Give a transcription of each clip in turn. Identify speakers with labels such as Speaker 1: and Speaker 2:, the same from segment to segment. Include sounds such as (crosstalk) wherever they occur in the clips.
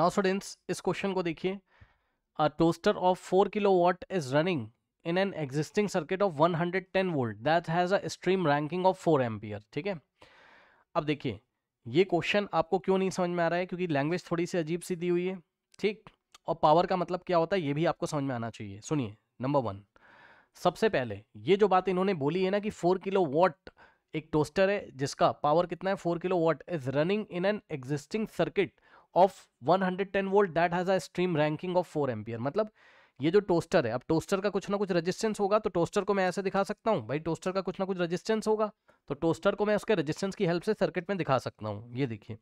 Speaker 1: now students इस question को देखिए a toaster of four kilo watt is running in an existing circuit of 110 volt that has a stream stream ranking of four ampere ठीक है अब देखिए ये question आपको क्यों नहीं समझ में आ रहा है क्योंकि लैंग्वेज थोड़ी सी अजीब सी दी हुई है ठीक और पावर का मतलब क्या होता है ये भी आपको समझ में आना चाहिए सुनिए नंबर वन सबसे पहले ये जो बात इन्होंने बोली है ना कि फोर किलो वॉट एक टोस्टर है जिसका पावर कितना है four kilo watt is running in an existing circuit of 110 volt that has a stream ranking of 4 ampere मतलब ये जो टोस्टर है अब टोस्टर का कुछ ना कुछ रेजिस्टेंस होगा तो टोस्टर को मैं ऐसे दिखा सकता हूँ भाई टोस्टर का कुछ ना कुछ रेजिस्टेंस होगा तो टोस्टर को मैं उसके रेजिस्टेंस की हेल्प से सर्किट में दिखा सकता हूँ ये देखिए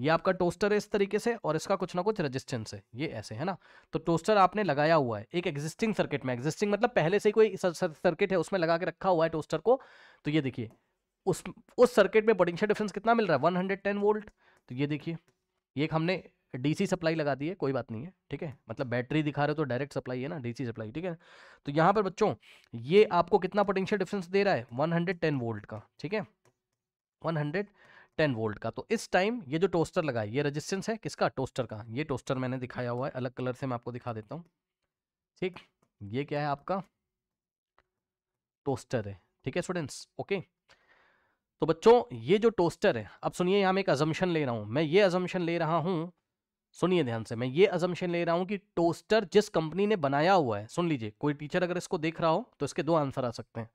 Speaker 1: ये आपका टोस्टर है इस तरीके से और इसका कुछ ना कुछ रेजिस्टेंस है ये ऐसे है ना तो टोस्टर आपने लगाया हुआ है एक एग्जिस्टिंग सर्किट में एग्जिस्टिंग मतलब पहले से ही कोई सर्किट है उसमें लगा के रखा हुआ है टोस्टर को तो ये देखिए उस उस सर्किट में पोटेंशियल डिफरेंस कितना मिल रहा है 110 वोल्ट तो ये देखिए ये हमने डीसी सप्लाई लगा दी है कोई बात नहीं है ठीक है मतलब बैटरी दिखा रहे हो तो डायरेक्ट सप्लाई है ना डीसी सप्लाई ठीक है तो यहाँ पर बच्चों ये आपको कितना पोटेंशियल डिफरेंस दे रहा है 110 वोल्ट का ठीक है 110 वोल्ट का तो इस टाइम ये जो टोस्टर लगा है ये रजिस्टेंस है किसका टोस्टर का ये टोस्टर मैंने दिखाया हुआ है अलग कलर से मैं आपको दिखा देता हूँ ठीक ये क्या है आपका टोस्टर है ठीक है स्टूडेंट्स ओके तो बच्चों ये जो टोस्टर है अब सुनिए यहाँ मैं एक अजम्पन ले रहा हूँ मैं ये अजम्पन ले रहा हूँ सुनिए ध्यान से मैं ये अजम्पन ले रहा हूँ कि टोस्टर जिस कंपनी ने बनाया हुआ है सुन लीजिए कोई टीचर अगर इसको देख रहा हो तो इसके दो आंसर आ सकते हैं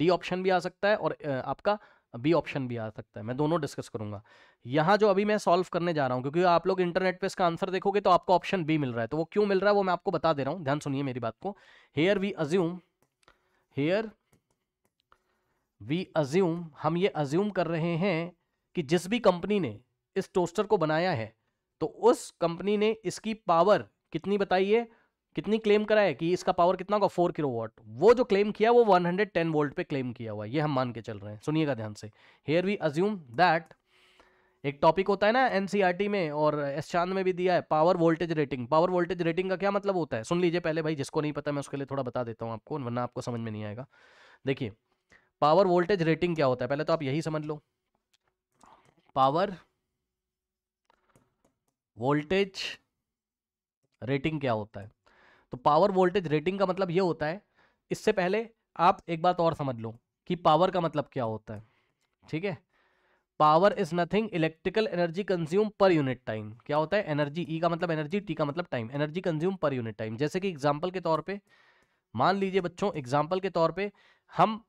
Speaker 1: डी ऑप्शन भी आ सकता है और आपका बी ऑप्शन भी आ सकता है मैं दोनों डिस्कस करूंगा यहाँ जो अभी मैं सॉल्व करने जा रहा हूँ क्योंकि आप लोग इंटरनेट पे इसका आंसर देखोगे तो आपको ऑप्शन बी मिल रहा है तो वो क्यों मिल रहा है वो मैं आपको बता दे रहा हूँ ध्यान सुनिए मेरी बात को here we assume here we assume हम ये अज्यूम कर रहे हैं कि जिस भी कंपनी ने इस टोस्टर को बनाया है तो उस कंपनी ने इसकी पावर कितनी बताइए कितनी क्लेम करा है कि इसका पावर कितना होगा फोर किलो वॉट वो जो क्लेम किया वो 110 वोल्ट पे क्लेम किया हुआ है ये हम मान के चल रहे हैं सुनिएगा ध्यान से हेयर वी अज्यूम दैट एक टॉपिक होता है ना एनसीईआरटी e में और एस चांद में भी दिया है power voltage rating power voltage rating का क्या मतलब होता है सुन लीजिए पहले भाई जिसको नहीं पता मैं उसके लिए थोड़ा बता देता हूँ आपको वरना आपको समझ में नहीं आएगा देखिए पावर वोल्टेज रेटिंग क्या होता है पहले तो आप यही समझ लो पावर वोल्टेज रेटिंग क्या होता है तो पावर वोल्टेज रेटिंग का मतलब यह होता है इससे पहले आप एक बात और समझ लो कि पावर का मतलब क्या होता है ठीक है power is nothing electrical energy consume per unit time क्या होता है एनर्जी ई e का मतलब एनर्जी टी का मतलब time energy consume per unit time जैसे कि एग्जाम्पल के तौर पे मान लीजिए बच्चों एग्जाम्पल के तौर पे हम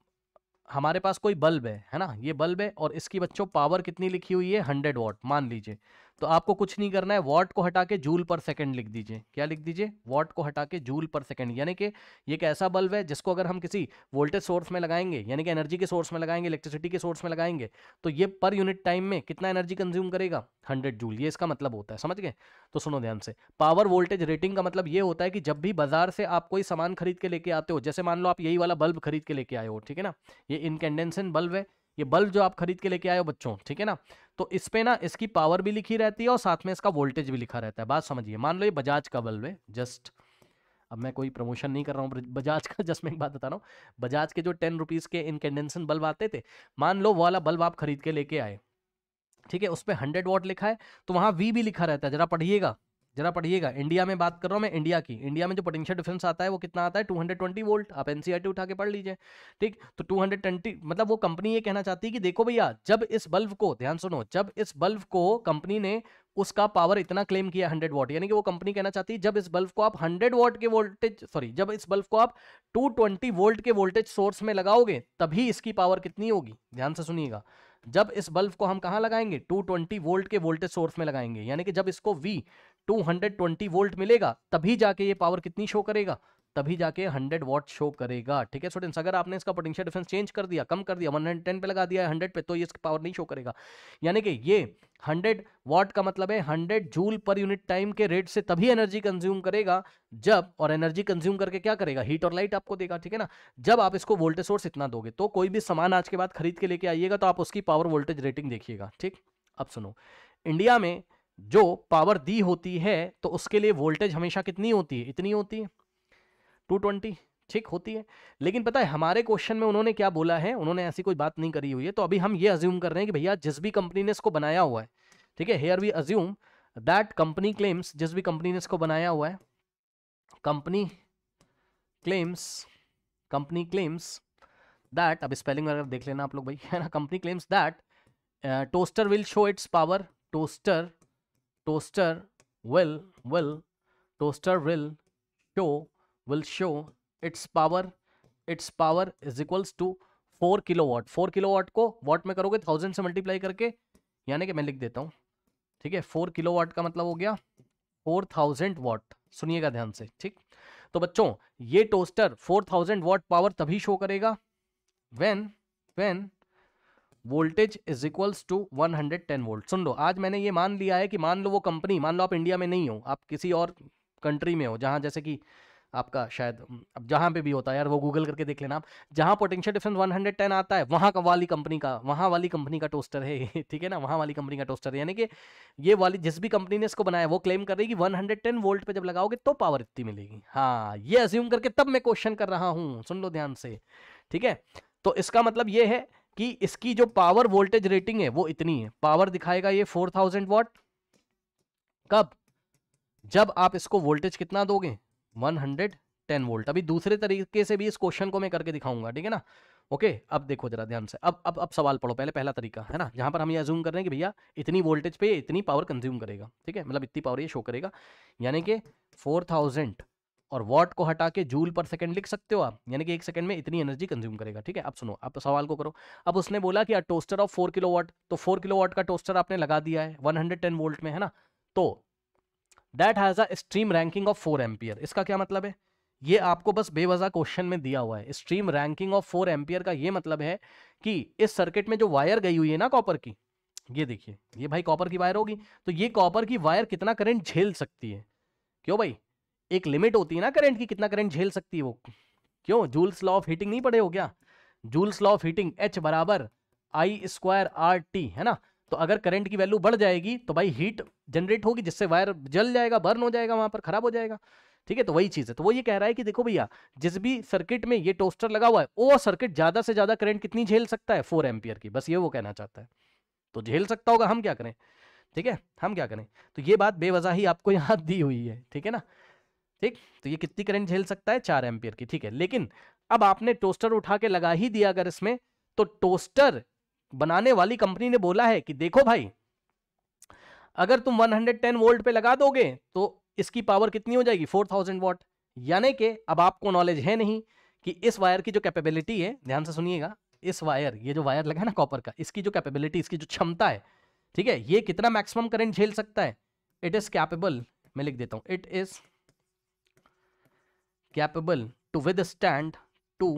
Speaker 1: हमारे पास कोई बल्ब है है ना ये बल्ब है और इसकी बच्चों पावर कितनी लिखी हुई है हंड्रेड वॉट मान लीजिए तो आपको कुछ नहीं करना है वॉट को हटा के जूल पर सेकंड लिख दीजिए क्या लिख दीजिए वॉट को हटा के जूल पर सेकंड यानी कि ये एक ऐसा बल्ब है जिसको अगर हम किसी वोल्टेज सोर्स में लगाएंगे यानी कि एनर्जी के सोर्स में लगाएंगे इलेक्ट्रिसिटी के सोर्स में लगाएंगे तो ये पर यूनिट टाइम में कितना एनर्जी कंज्यूम करेगा हंड्रेड जूल ये इसका मतलब होता है समझ गए तो सुनो ध्यान से पावर वोल्टेज रेटिंग का मतलब ये होता है कि जब भी बाजार से आप कोई सामान खरीद के लेके आते हो जैसे मान लो आप यही वाला बल्ब खरीद के लेके आए हो ठीक है ना ये इनकेंडेंसन बल्ब है ये बल्ब जो आप खरीद के लेके आए हो बच्चों ठीक है ना तो इस पे ना इसकी पावर भी लिखी रहती है और साथ में इसका वोल्टेज भी लिखा रहता है बात समझिए मान लो ये बजाज का बल्ब है जस्ट अब मैं कोई प्रमोशन नहीं कर रहा हूँ बजाज का जस्ट (laughs) मैं एक बात बता रहा हूँ बजाज के जो टेन रुपीज़ के इनकेंडेंसन बल्ब आते थे मान लो वो वाला बल्ब आप खरीद के लेके आए ठीक है उस पर हंड्रेड वॉट लिखा है तो वहाँ वी भी लिखा रहता है जरा पढ़िएगा जरा पढ़िएगा इंडिया में बात कर रहा हूँ मैं इंडिया की इंडिया में जो पोटेंशियल डिफरेंस आता है वो कितना आता है 220 वोल्ट आप एनसीआर e उठा के पढ़ लीजिए ठीक तो 220 मतलब वो कंपनी ये कहना चाहती है कि देखो भैया जब इस बल्ब को ध्यान सुनो जब इस बल्ब को कंपनी ने उसका पावर इतना क्लेम किया हंड्रेड वॉट यानी कि वो कंपनी कहना चाहती है जब इस बल्ब को आप हंड्रेड वॉट के वोल्टेज सॉरी जब इस बल्ब को आप टू ट्वेंटी वोल्ट के वोल्टेज सोर्स में लगाओगे तभी इसकी पावर कितनी होगी ध्यान से सुनिएगा जब इस बल्ब को हम कहाँ लगाएंगे 220 वोल्ट के वोल्टेज सोर्स में लगाएंगे यानी कि जब इसको V 220 वोल्ट मिलेगा तभी जाके ये पावर कितनी शो करेगा तभी जाके 100 वॉट शो करेगा ठीक है स्टूडेंट्स अगर आपने इसका पोटेंशियल डिफरेंस चेंज कर दिया कम कर दिया 110 पे लगा दिया है 100 पे तो ये इसकी पावर नहीं शो करेगा यानी कि ये 100 वॉट का मतलब है 100 जूल पर यूनिट टाइम के रेट से तभी एनर्जी कंज्यूम करेगा जब और एनर्जी कंज्यूम करके क्या करेगा हीट और लाइट आपको देगा ठीक है ना जब आप इसको वोल्टेज सोर्स इतना दोगे तो कोई भी सामान आज के बाद खरीद के लेके आइएगा तो आप उसकी पावर वोल्टेज रेटिंग देखिएगा ठीक अब सुनो इंडिया में जो पावर दी होती है तो उसके लिए वोल्टेज हमेशा कितनी होती है इतनी होती है टू ट्वेंटी ठीक होती है लेकिन पता है हमारे क्वेश्चन में उन्होंने क्या बोला है उन्होंने ऐसी कोई बात नहीं करी हुई है तो अभी हम ये अज्यूम कर रहे हैं कि भैया जिस भी कंपनी ने इसको बनाया हुआ है ठीक है here we assume that company claims जिस भी कंपनी ने इसको बनाया हुआ है company claims company claims that अब स्पेलिंग वगैरह देख लेना आप लोग भाई (laughs) है ना company claims that toaster will show its power toaster toaster will will toaster will show will show its power its power is equals to four kilo watt four kilo watt को watt में करोगे thousand से multiply करके यानी कि मैं लिख देता हूँ ठीक है फोर किलो वाट का मतलब हो गया फोर थाउजेंड वाट सुनिएगा ध्यान से ठीक तो बच्चों ये toaster four thousand watt power तभी शो करेगा when when voltage is equals to 110 volt सुन लो आज मैंने ये मान लिया है कि मान लो वो कंपनी मान लो आप इंडिया में नहीं हो आप किसी और कंट्री में हो जहाँ जैसे कि आपका शायद अब जहाँ पे भी होता है यार वो गूगल करके देख लेना आप जहाँ पोटेंशियल डिफरेंस 110 आता है वहाँ का वाली कंपनी का वहाँ वाली कंपनी का टोस्टर है (laughs) ठीक है ना वहाँ वाली कंपनी का टोस्टर यानी कि ये वाली जिस भी कंपनी ने इसको बनाया वो क्लेम कर रही कि 110 वोल्ट पे जब लगाओगे तो पावर इतनी मिलेगी हाँ ये अज्यूम करके तब मैं क्वेश्चन कर रहा हूँ सुन लो ध्यान से ठीक है तो इसका मतलब ये है कि इसकी जो पावर वोल्टेज रेटिंग है वो इतनी है पावर दिखाएगा ये थाउजेंड वॉट कब जब आप इसको वोल्टेज कितना दोगे 110 वोल्ट अभी दूसरे तरीके से भी इस क्वेश्चन को मैं करके दिखाऊंगा ठीक है ना ओके okay, अब देखो जरा ध्यान से अब अब अब सवाल पढ़ो पहले पहला तरीका है ना जहाँ पर हम ये अज्यूम कर रहे हैं कि भैया इतनी वोल्टेज पे इतनी पावर कंज्यूम करेगा ठीक है मतलब इतनी पावर ये शो करेगा यानी कि फोर थाउजेंड और वॉट को हटा के जूल पर सेकंड लिख सकते हो आप यानी कि एक सेकंड में इतनी एनर्जी कंज्यूम करेगा ठीक है अब सुनो आप सवाल को करो अब उसने बोला कि टोस्टर ऑफ फोर किलो तो फोर किलो का टोस्टर आपने लगा दिया है वन हंड्रेड टेन वोल्ट में है ना तो that has a stream ranking of four ampere इसका क्या मतलब है ये आपको बस बेवजह क्वेश्चन में दिया हुआ है stream ranking of four ampere का ये मतलब है कि इस सर्किट में जो वायर गई हुई है ना कॉपर की ये देखिए ये भाई कॉपर की वायर होगी तो ये कॉपर की वायर कितना करंट झेल सकती है क्यों भाई एक लिमिट होती है ना करंट की कितना करंट झेल सकती है वो क्यों जूल्स लॉ ऑफ हीटिंग नहीं पड़े हो क्या Joule's law of heating H बराबर आई स्क्वायर आर टी है ना तो अगर करंट की वैल्यू बढ़ जाएगी तो भाई हीट जनरेट होगी जिससे वायर जल जाएगा बर्न हो जाएगा वहां पर खराब हो जाएगा ठीक है तो वही चीज़ है तो वो ये कह रहा है कि देखो भैया जिस भी सर्किट में ये टोस्टर लगा हुआ है वो सर्किट ज़्यादा से ज़्यादा करंट कितनी झेल सकता है फोर एम्पियर की बस ये वो कहना चाहता है तो झेल सकता होगा हम क्या करें ठीक है हम क्या करें तो ये बात बेवजह ही आपको यहाँ दी हुई है ठीक है ना ठीक तो ये कितनी करंट झेल सकता है चार एम्पियर की ठीक है लेकिन अब आपने टोस्टर उठा के लगा ही दिया अगर इसमें तो टोस्टर बनाने वाली कंपनी ने बोला है कि देखो भाई अगर तुम 110 वोल्ट पे लगा दोगे तो इसकी पावर कितनी हो जाएगी 4000 वॉट यानी कि अब आपको नॉलेज है नहीं कि इस वायर की जो कैपेबिलिटी है ध्यान से सुनिएगा इस वायर ये जो वायर लगा है ना कॉपर का इसकी जो कैपेबिलिटी इसकी जो क्षमता है ठीक है ये कितना मैक्सिमम करंट झेल सकता है इट इज़ कैपेबल मैं लिख देता हूं it is capable to withstand to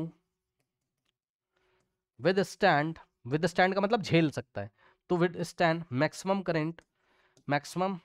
Speaker 1: withstand withstand का मतलब झेल सकता है तो withstand maximum current maximum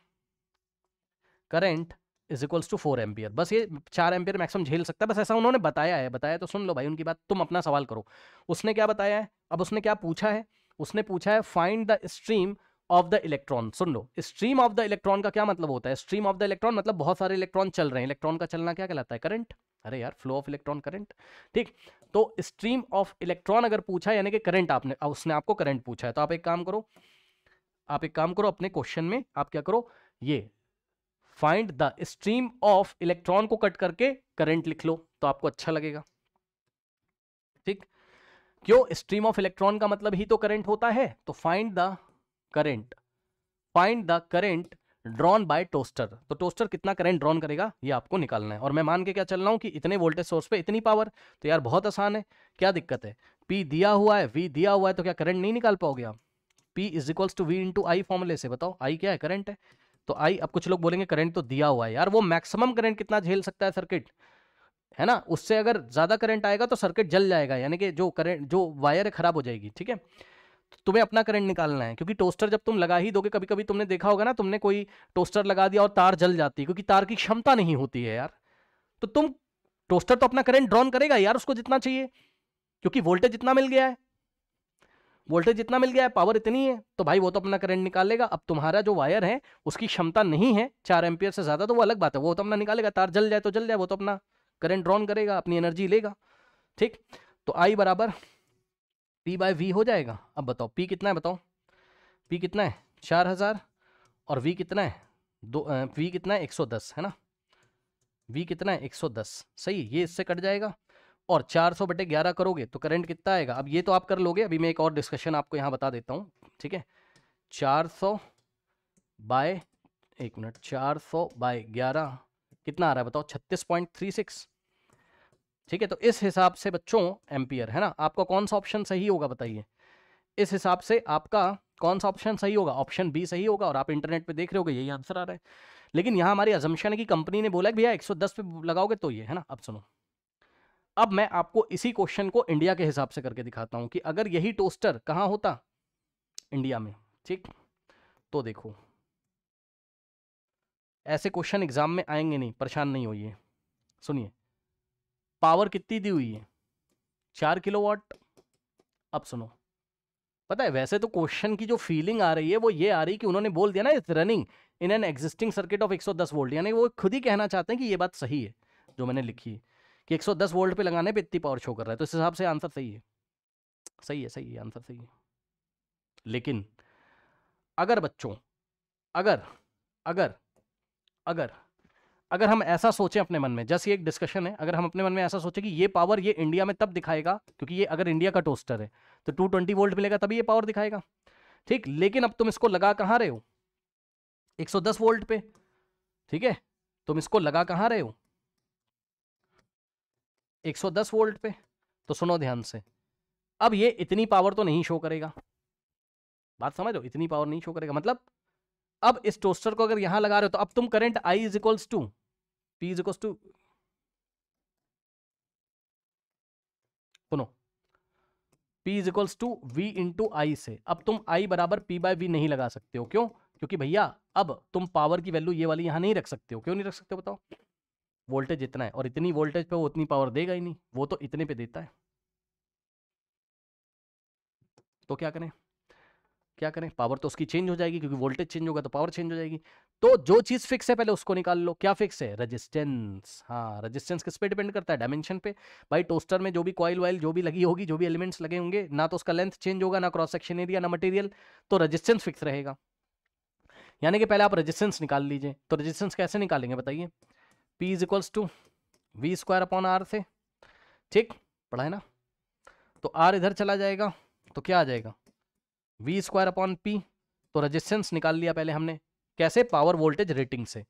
Speaker 1: current is equals to four ampere बस ये चार एम्पियर मैक्सिमम झेल सकता है बस ऐसा उन्होंने बताया है बताया तो सुन लो भाई उनकी बात तुम अपना सवाल करो उसने क्या बताया है अब उसने क्या पूछा है उसने पूछा है find the stream of the electron सुन लो स्ट्रीम ऑफ द इलेक्ट्रॉन का क्या मतलब होता है स्ट्रीम ऑफ द इलेक्ट्रॉन मतलब बहुत सारे इलेक्ट्रॉन चल रहे हैं इलेक्ट्रॉन का चलना क्या कहलाता है करंट अरे यार फ्लो ऑफ इलेक्ट्रॉन करंट ठीक तो स्ट्रीम ऑफ इलेक्ट्रॉन अगर पूछा यानी कि करंट आपने उसने आपको करंट पूछा है तो आप एक काम करो आप एक काम करो अपने क्वेश्चन में आप क्या करो ये find the stream of electron को कट करके करंट लिख लो तो आपको अच्छा लगेगा ठीक क्यों स्ट्रीम ऑफ इलेक्ट्रॉन का मतलब ही तो करंट होता है तो find the current find the current drawn by toaster तो टोस्टर कितना करंट ड्रॉन करेगा ये आपको निकालना है और मैं मान के क्या चल रहा हूँ कि इतने वोल्टेज सोर्स पे इतनी पावर तो यार बहुत आसान है क्या दिक्कत है पी दिया हुआ है वी दिया हुआ है तो क्या करंट नहीं निकाल पाओगे आप P is equals to V into I फॉर्मूले से बताओ आई क्या है करंट है तो आई अब कुछ लोग बोलेंगे करंट तो दिया हुआ है यार वो मैक्सिमम करंट कितना झेल सकता है सर्किट है ना उससे अगर ज़्यादा करंट आएगा तो सर्किट जल जाएगा यानी कि जो करंट जो वायर है खराब हो जाएगी ठीक है तुम्हें अपना करंट निकालना है क्योंकि टोस्टर जब तुम लगा ही दोगे कभी कभी तुमने देखा होगा ना तुमने कोई टोस्टर लगा दिया और तार जल जाती है क्योंकि तार की क्षमता नहीं होती है यार तो तुम टोस्टर तो अपना करंट ड्रॉन करेगा यार उसको जितना चाहिए क्योंकि वोल्टेज जितना मिल गया है वोल्टेज जितना मिल गया है पावर इतनी है तो भाई वो तो अपना करंट निकाल लेगा अब तुम्हारा जो वायर है उसकी क्षमता नहीं है चार एम्पियर से ज़्यादा तो वो अलग बात है वो तो अपना निकालेगा तार जल जाए तो जल जाए वो तो अपना करंट ड्रॉन करेगा अपनी एनर्जी लेगा ठीक तो आई बराबर पी बाय वी हो जाएगा अब बताओ पी कितना है बताओ पी कितना है चार हज़ार और वी कितना है दो वी कितना है एक सौ दस है ना वी कितना है एक सौ दस सही ये इससे कट जाएगा और चार सौ बटे ग्यारह करोगे तो करंट कितना आएगा अब ये तो आप कर लोगे अभी मैं एक और डिस्कशन आपको यहाँ बता देता हूँ ठीक है चार सौ बाय एक मिनट चार सौ बाय ग्यारह कितना आ रहा है बताओ छत्तीस पॉइंट थ्री सिक्स ठीक है तो इस हिसाब से बच्चों एम्पियर है ना आपका कौन सा ऑप्शन सही होगा बताइए इस हिसाब से आपका कौन सा ऑप्शन सही होगा ऑप्शन बी सही होगा और आप इंटरनेट पे देख रहे होगे यही आंसर आ रहा है लेकिन यहाँ हमारी अजम्पन है कि कंपनी ने बोला कि भैया 110 पे लगाओगे तो ये है ना अब सुनो अब मैं आपको इसी क्वेश्चन को इंडिया के हिसाब से करके दिखाता हूँ कि अगर यही टोस्टर कहाँ होता इंडिया में ठीक तो देखो ऐसे क्वेश्चन एग्जाम में आएंगे नहीं परेशान नहीं होइए सुनिए पावर कितनी दी हुई है चार किलोवाट अब सुनो पता है वैसे तो क्वेश्चन की जो फीलिंग आ रही है वो ये आ रही है कि उन्होंने बोल दिया ना it's running in an existing circuit of 110 volt यानी वो खुद ही कहना चाहते हैं कि ये बात सही है जो मैंने लिखी है कि 110 वोल्ट पे लगाने पे इतनी पावर शो कर रहा है तो इस हिसाब से आंसर सही है सही है सही है आंसर सही है लेकिन अगर बच्चों अगर अगर अगर अगर हम ऐसा सोचें अपने मन में जस्ट ये एक डिस्कशन है अगर हम अपने मन में ऐसा सोचें कि ये पावर ये इंडिया में तब दिखाएगा क्योंकि ये अगर इंडिया का टोस्टर है तो टू ट्वेंटी वोल्ट मिलेगा तभी ये पावर दिखाएगा ठीक लेकिन अब तुम इसको लगा कहाँ रहे हो 110 वोल्ट पे ठीक है तुम इसको लगा कहाँ रहे हो 110 वोल्ट पे तो सुनो ध्यान से अब ये इतनी पावर तो नहीं शो करेगा बात समझ लो इतनी पावर नहीं शो करेगा मतलब अब इस टोस्टर को अगर यहां लगा रहे हो तो अब तुम current I is equals to p is equals to सुनो p is equals to V into I से अब तुम i बराबर p बाय वी नहीं लगा सकते हो क्यों क्योंकि भैया अब तुम पावर की वैल्यू ये वाली यहां नहीं रख सकते हो क्यों नहीं रख सकते हो बताओ वोल्टेज इतना है और इतनी वोल्टेज पे वो उतनी पावर देगा ही नहीं वो तो इतने पे देता है तो क्या करें क्या करें पावर तो उसकी चेंज हो जाएगी क्योंकि वोल्टेज चेंज होगा तो पावर चेंज हो जाएगी तो जो चीज फिक्स है पहले उसको निकाल लो क्या फिक्स है रेजिस्टेंस हाँ रेजिस्टेंस किस पे डिपेंड करता है डायमेंशन पे भाई टोस्टर में जो भी कॉइल वॉइल जो भी लगी होगी जो भी एलिमेंट्स लगे होंगे ना तो उसका लेंथ चेंज होगा ना क्रॉस सेक्शन एरिया ना मटेरियल तो रेजिस्टेंस फिक्स रहेगा यानी कि पहले आप रजिस्टेंस निकाल लीजिए तो रजिस्टेंस कैसे निकालेंगे बताइए P is equals to V square upon R से ठीक पढ़ा है ना तो आर इधर चला जाएगा तो क्या आ जाएगा वी स्क्वायर अपॉन पी तो रजिस्टेंस निकाल लिया पहले हमने कैसे पावर वोल्टेज रेटिंग से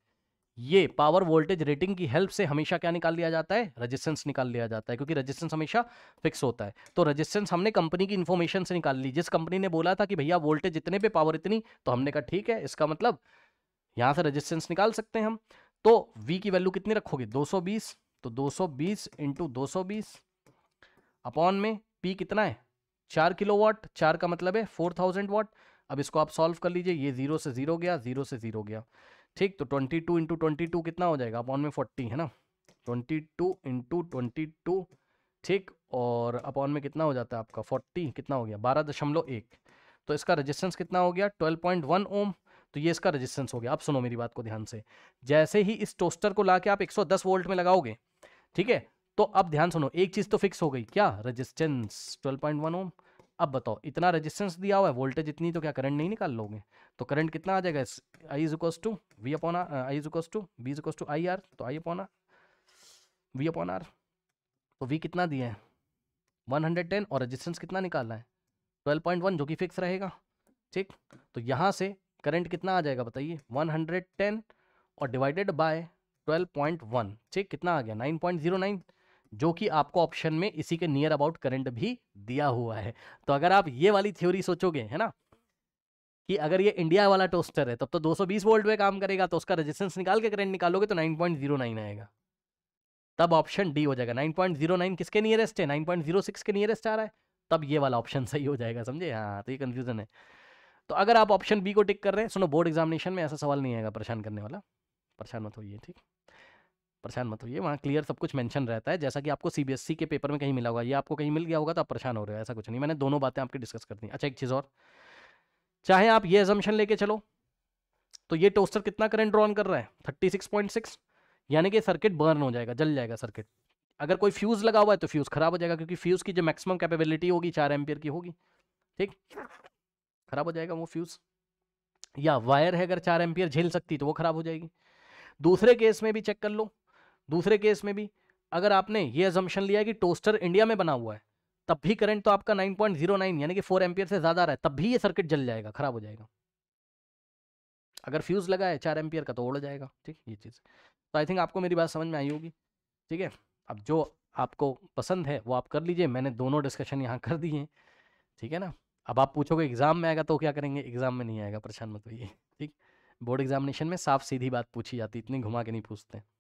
Speaker 1: ये पावर वोल्टेज रेटिंग की हेल्प से हमेशा क्या निकाल लिया जाता है रेजिस्टेंस निकाल लिया जाता है क्योंकि रेजिस्टेंस हमेशा फिक्स होता है तो रेजिस्टेंस हमने कंपनी की इन्फॉर्मेशन से निकाल ली जिस कंपनी ने बोला था कि भैया वोल्टेज इतने पे पावर इतनी तो हमने कहा ठीक है इसका मतलब यहाँ से रजिस्टेंस निकाल सकते हैं हम तो वी की वैल्यू कितनी रखोगे दो तो दो सौ 220 अपॉन में पी कितना है चार किलो वाट का मतलब है फोर थाउजेंड वाट अब इसको आप सॉल्व कर लीजिए ये जीरो से जीरो गया जीरो से जीरो गया ठीक तो twenty two into twenty two कितना हो जाएगा अपॉन में फोर्टी है ना twenty two into twenty two ठीक और अपॉन में कितना हो जाता है आपका फोर्टी कितना हो गया बारह दशमलव एक तो इसका रजिस्टेंस कितना हो गया ट्वेल्व पॉइंट वन ओम तो ये इसका रजिस्टेंस हो गया आप सुनो मेरी बात को ध्यान से जैसे ही इस टोस्टर को ला के आप दस वोल्ट में लगाओगे ठीक है तो अब ध्यान सुनो एक चीज़ तो फिक्स हो गई क्या रजिस्टेंस वन ओम अब बताओ इतना रेजिस्टेंस दिया हुआ है वोल्टेज इतनी तो क्या करंट नहीं निकाल लोगे तो करंट कितना आ जाएगा I is equals to V upon R I is equals to V is equals to I R तो I upon R V upon R तो वी कितना दिया है 110 और रेजिस्टेंस कितना निकालना है 12.1 जो कि फिक्स रहेगा ठीक तो यहाँ से करंट कितना आ जाएगा बताइए टेन और डिवाइडेड बाय वन ठीक कितना आ गया नाइन जो कि आपको ऑप्शन में इसी के नियर अबाउट करंट भी दिया हुआ है तो अगर आप ये वाली थ्योरी सोचोगे है ना कि अगर ये इंडिया वाला टोस्टर है तब तो 220 वोल्ट पे काम करेगा तो उसका रेजिस्टेंस निकाल के करंट निकालोगे तो 9.09 आएगा तब ऑप्शन डी हो जाएगा 9.09 किसके नियरेस्ट है 9.06 के नियरेस्ट आ रहा है तब ये वाला ऑप्शन सही हो जाएगा समझे हाँ तो ये कंफ्यूजन है तो अगर आप ऑप्शन बी को टिक कर रहे हैं सुनो बोर्ड एग्जामिनेशन में ऐसा सवाल नहीं आएगा परेशान करने वाला परेशान मत होइए ठीक है परेशान मत होइए वहाँ क्लियर सब कुछ मेंशन रहता है जैसा कि आपको सीबीएसई e के पेपर में कहीं मिला होगा ये आपको कहीं मिल गया होगा तो आप परेशान हो रहे हो ऐसा कुछ नहीं मैंने दोनों बातें आपकी डिस्कस कर दी अच्छा एक चीज़ और चाहे आप ये एजम्पन लेके चलो तो ये टोस्टर कितना करंट ड्रॉन कर रहा है थर्टी सिक्स पॉइंट सिक्स यानी कि सर्किट बर्न हो जाएगा जल जाएगा सर्किट अगर कोई फ्यूज़ लगा हुआ है तो फ्यूज़ ख़राब हो जाएगा क्योंकि फ्यूज़ की जो मैक्सिमम कैपेबिलिटी होगी चार एम्पियर की होगी ठीक ख़राब हो जाएगा वो फ्यूज़ या वायर है अगर चार एम्पियर झेल सकती तो वो ख़राब हो जाएगी दूसरे केस में भी चेक कर लो दूसरे केस में भी अगर आपने ये एजम्पन लिया कि टोस्टर इंडिया में बना हुआ है तब भी करंट तो आपका 9.09 यानी कि 4 एम्पियर से ज़्यादा रहा है तब भी ये सर्किट जल जाएगा ख़राब हो जाएगा अगर फ्यूज़ लगा है चार एम्पियर का तो उड़ जाएगा ठीक ये चीज़ तो आई थिंक आपको मेरी बात समझ में आई होगी ठीक है अब जो आपको पसंद है वो आप कर लीजिए मैंने दोनों डिस्कशन यहाँ कर दिए ठीक है ना अब आप पूछोगे एग्ज़ाम में आएगा तो क्या करेंगे एग्ज़ाम में नहीं आएगा परेशान मत होइए ठीक बोर्ड एग्जामिनेशन में साफ सीधी बात पूछी जाती इतनी घुमा के नहीं पूछते